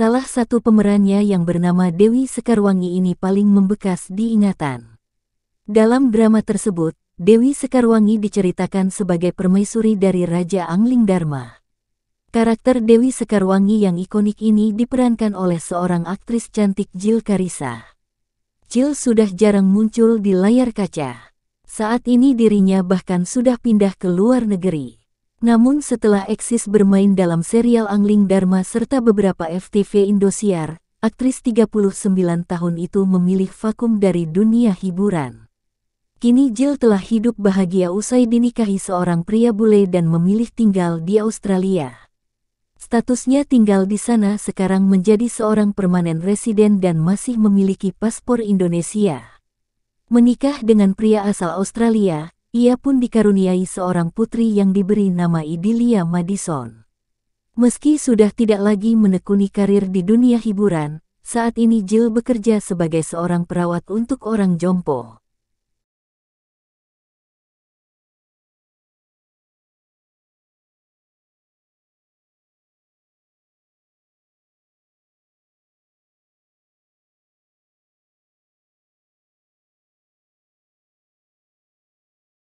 Salah satu pemerannya yang bernama Dewi Sekarwangi ini paling membekas di ingatan. Dalam drama tersebut, Dewi Sekarwangi diceritakan sebagai permaisuri dari Raja Angling Dharma. Karakter Dewi Sekarwangi yang ikonik ini diperankan oleh seorang aktris cantik Jill Karisa. Jill sudah jarang muncul di layar kaca. Saat ini dirinya bahkan sudah pindah ke luar negeri. Namun setelah Eksis bermain dalam serial Angling Dharma serta beberapa FTV Indosiar, aktris 39 tahun itu memilih vakum dari dunia hiburan. Kini Jill telah hidup bahagia usai dinikahi seorang pria bule dan memilih tinggal di Australia. Statusnya tinggal di sana sekarang menjadi seorang permanen residen dan masih memiliki paspor Indonesia. Menikah dengan pria asal Australia, ia pun dikaruniai seorang putri yang diberi nama Idilia Madison. Meski sudah tidak lagi menekuni karir di dunia hiburan, saat ini Jill bekerja sebagai seorang perawat untuk orang jompo.